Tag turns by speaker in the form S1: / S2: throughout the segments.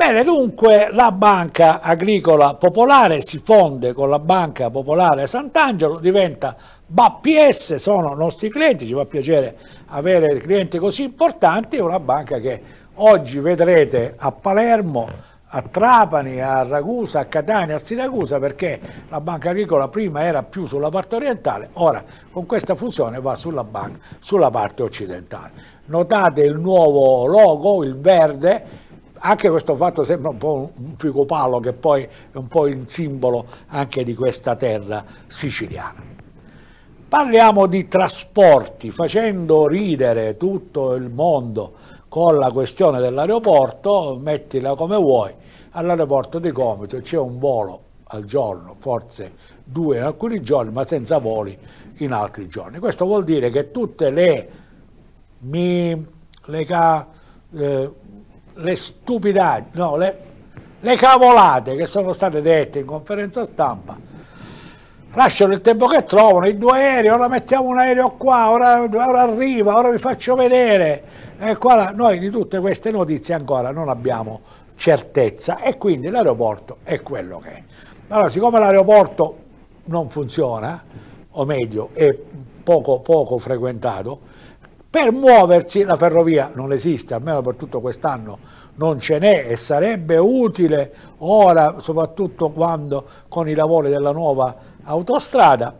S1: Bene, dunque la Banca Agricola Popolare si fonde con la Banca Popolare Sant'Angelo, diventa BAPS, sono nostri clienti, ci fa piacere avere clienti così importanti, è una banca che oggi vedrete a Palermo, a Trapani, a Ragusa, a Catania, a Siracusa perché la banca agricola prima era più sulla parte orientale, ora con questa fusione va sulla, banca, sulla parte occidentale. Notate il nuovo logo, il verde, anche questo fatto sembra un po' un figopalo che poi è un po' il simbolo anche di questa terra siciliana. Parliamo di trasporti, facendo ridere tutto il mondo con la questione dell'aeroporto, mettila come vuoi, all'aeroporto di Comito c'è un volo al giorno, forse due in alcuni giorni, ma senza voli in altri giorni. Questo vuol dire che tutte le, mi, le eh, le stupidaggini, no, le, le cavolate che sono state dette in conferenza stampa lasciano il tempo che trovano, i due aerei, ora mettiamo un aereo qua, ora, ora arriva, ora vi faccio vedere. E qua, noi di tutte queste notizie ancora non abbiamo certezza e quindi l'aeroporto è quello che è. Allora, siccome l'aeroporto non funziona, o meglio, è poco, poco frequentato, per muoversi la ferrovia non esiste, almeno per tutto quest'anno non ce n'è e sarebbe utile ora, soprattutto quando con i lavori della nuova autostrada.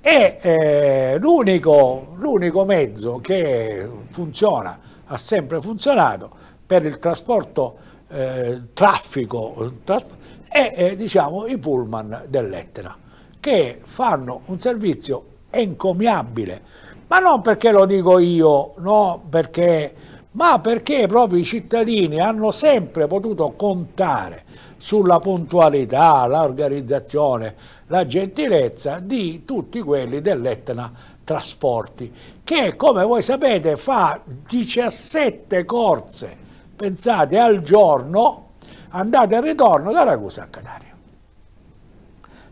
S1: E eh, l'unico mezzo che funziona, ha sempre funzionato, per il trasporto eh, traffico tras è eh, diciamo, i pullman dell'Etna, che fanno un servizio encomiabile ma non perché lo dico io, no, perché, ma perché proprio i cittadini hanno sempre potuto contare sulla puntualità, l'organizzazione, la gentilezza di tutti quelli dell'Etna Trasporti, che come voi sapete fa 17 corse, pensate, al giorno, andate e ritorno da Ragusa a Catania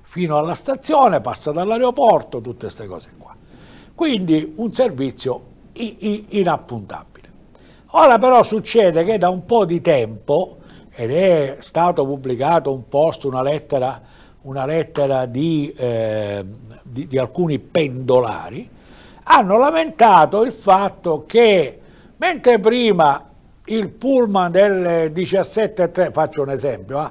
S1: fino alla stazione, passa dall'aeroporto, tutte queste cose qua. Quindi un servizio inappuntabile. Ora però succede che da un po' di tempo, ed è stato pubblicato un post, una lettera, una lettera di, eh, di, di, alcuni pendolari, hanno lamentato il fatto che mentre prima il pullman delle 17.30, faccio un esempio,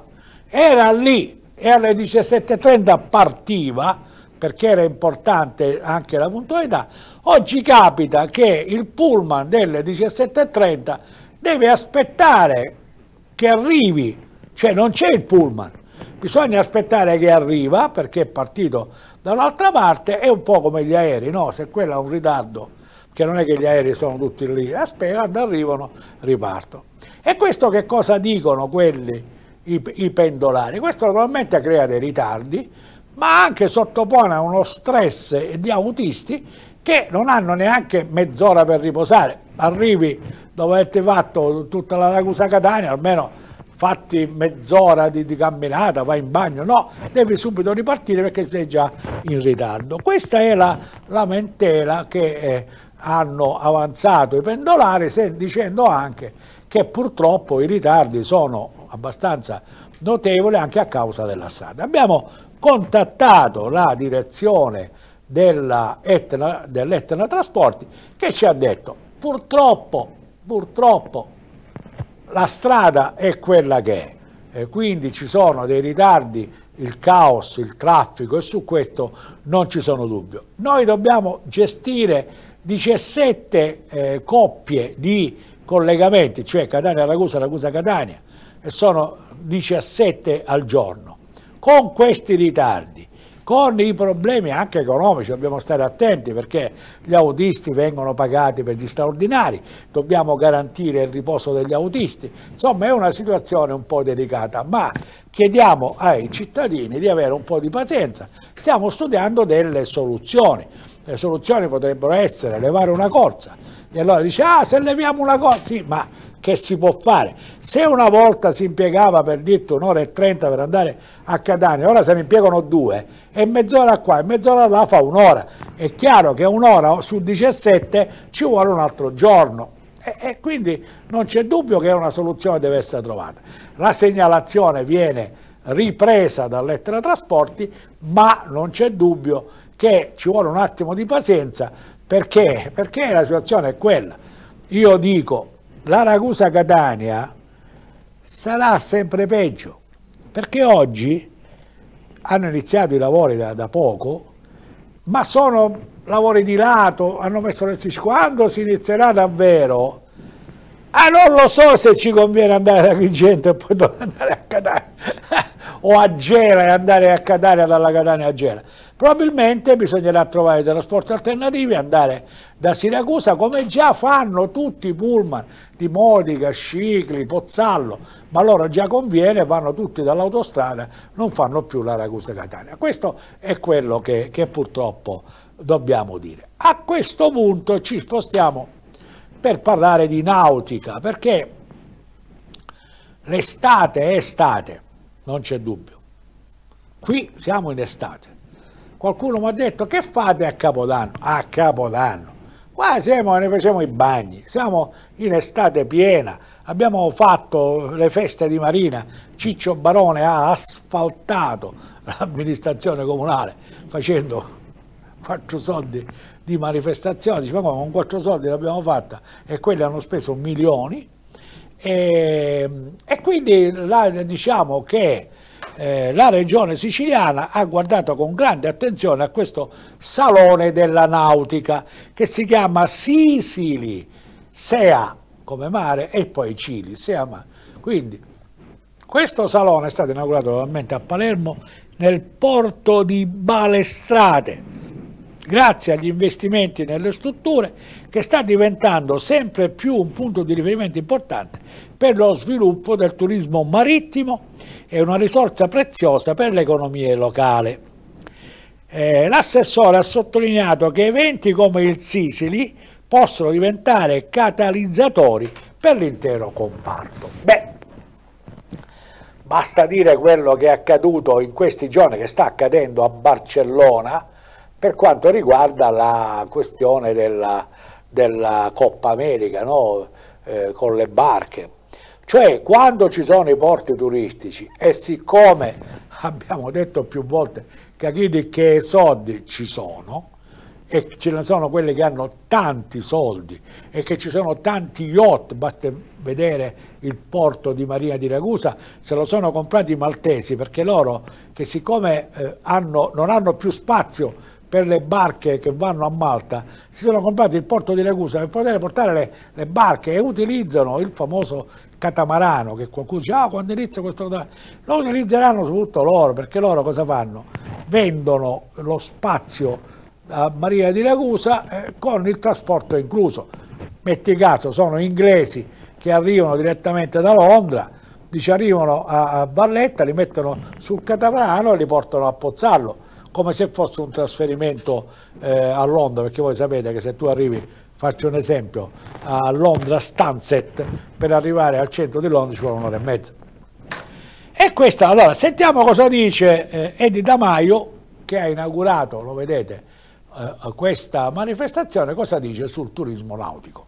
S1: eh, era lì e alle 17.30 partiva, perché era importante anche la puntualità, oggi capita che il pullman delle 17.30 deve aspettare che arrivi, cioè non c'è il pullman, bisogna aspettare che arriva perché è partito da un'altra parte, è un po' come gli aerei, no? se quello ha un ritardo, che non è che gli aerei sono tutti lì, aspettano, arrivano, ripartono. E questo che cosa dicono quelli, i, i pendolari? Questo naturalmente crea dei ritardi, ma anche sottopone a uno stress di autisti che non hanno neanche mezz'ora per riposare. Arrivi dopo averti fatto tutta la Ragusa Catania, almeno fatti mezz'ora di, di, camminata, vai in bagno, no, devi subito ripartire perché sei già in ritardo. Questa è la lamentela che eh, hanno avanzato i pendolari dicendo anche che purtroppo i ritardi sono abbastanza notevole anche a causa della strada. Abbiamo contattato la direzione dell'Etna dell Trasporti che ci ha detto purtroppo, purtroppo la strada è quella che è e quindi ci sono dei ritardi, il caos, il traffico e su questo non ci sono dubbi. Noi dobbiamo gestire 17 eh, coppie di collegamenti, cioè Catania-Ragusa, Ragusa-Catania, sono 17 al giorno. Con questi ritardi, con i problemi anche economici, dobbiamo stare attenti perché gli autisti vengono pagati per gli straordinari, dobbiamo garantire il riposo degli autisti, insomma è una situazione un po' delicata, ma chiediamo ai cittadini di avere un po' di pazienza, stiamo studiando delle soluzioni le soluzioni potrebbero essere levare una corsa. E allora dice, ah se leviamo una corsa, sì, ma che si può fare? Se una volta si impiegava per dirti un'ora e trenta per andare a Catania, ora se ne impiegano due, e mezz'ora qua e mezz'ora là fa un'ora. È chiaro che un'ora su 17 ci vuole un altro giorno. E, e quindi non c'è dubbio che una soluzione deve essere trovata. La segnalazione viene ripresa dall'Ettera Trasporti, ma non c'è dubbio che ci vuole un attimo di pazienza perché, perché la situazione è quella. Io dico, la Ragusa-Catania sarà sempre peggio, perché oggi hanno iniziato i lavori da, da poco, ma sono lavori di lato, hanno messo le quando si inizierà davvero? Ah, non lo so se ci conviene andare da Agrigento e poi andare a Catania o a Gela e andare a Catania dalla Catania a Gela. Probabilmente bisognerà trovare trasporti alternativi, andare da Siracusa come già fanno tutti i pullman di Modica, Scicli, Pozzallo, ma loro già conviene, vanno tutti dall'autostrada, non fanno più la Ragusa-Catania. Questo è quello che, che purtroppo dobbiamo dire. A questo punto ci spostiamo per parlare di nautica, perché l'estate è estate non c'è dubbio. Qui siamo in estate. Qualcuno mi ha detto che fate a Capodanno? A Capodanno. Qua siamo, ne facciamo i bagni, siamo in estate piena, abbiamo fatto le feste di Marina, Ciccio Barone ha asfaltato l'amministrazione comunale facendo quattro soldi di manifestazione, diciamo con quattro soldi l'abbiamo fatta e quelli hanno speso milioni, e, ehm, e quindi la, diciamo che eh, la regione siciliana ha guardato con grande attenzione a questo salone della nautica che si chiama Sisili, Sea come mare e poi Cili, Sea mare. Quindi questo salone è stato inaugurato normalmente a Palermo nel porto di Balestrate, grazie agli investimenti nelle strutture che sta diventando sempre più un punto di riferimento importante per lo sviluppo del turismo marittimo e una risorsa preziosa per l'economia locale. Eh, L'assessore ha sottolineato che eventi come il Sisili possono diventare catalizzatori per l'intero comparto. Beh, basta dire quello che è accaduto in questi giorni, che sta accadendo a Barcellona, per quanto riguarda la questione della, della Coppa America no? eh, con le barche. Cioè quando ci sono i porti turistici e siccome abbiamo detto più volte che i soldi ci sono e ce ne sono quelli che hanno tanti soldi e che ci sono tanti yacht, basta vedere il porto di Maria di Ragusa, se lo sono comprati i maltesi perché loro che siccome eh, hanno, non hanno più spazio per le barche che vanno a Malta, si sono comprati il porto di Ragusa per poter portare le, le barche e utilizzano il famoso catamarano che qualcuno dice ah quando inizia questo lo utilizzeranno soprattutto loro perché loro cosa fanno? Vendono lo spazio a Maria di Ragusa eh, con il trasporto incluso. Metti caso, sono inglesi che arrivano direttamente da Londra, dice arrivano a, a Valletta, li mettono sul catamarano e li portano a Pozzallo come se fosse un trasferimento eh, a Londra, perché voi sapete che se tu arrivi, faccio un esempio, a Londra Stanset, per arrivare al centro di Londra ci vuole un'ora e mezza. E questa, allora, sentiamo cosa dice eh, Eddie Damaio, che ha inaugurato, lo vedete, eh, questa manifestazione, cosa dice sul turismo nautico.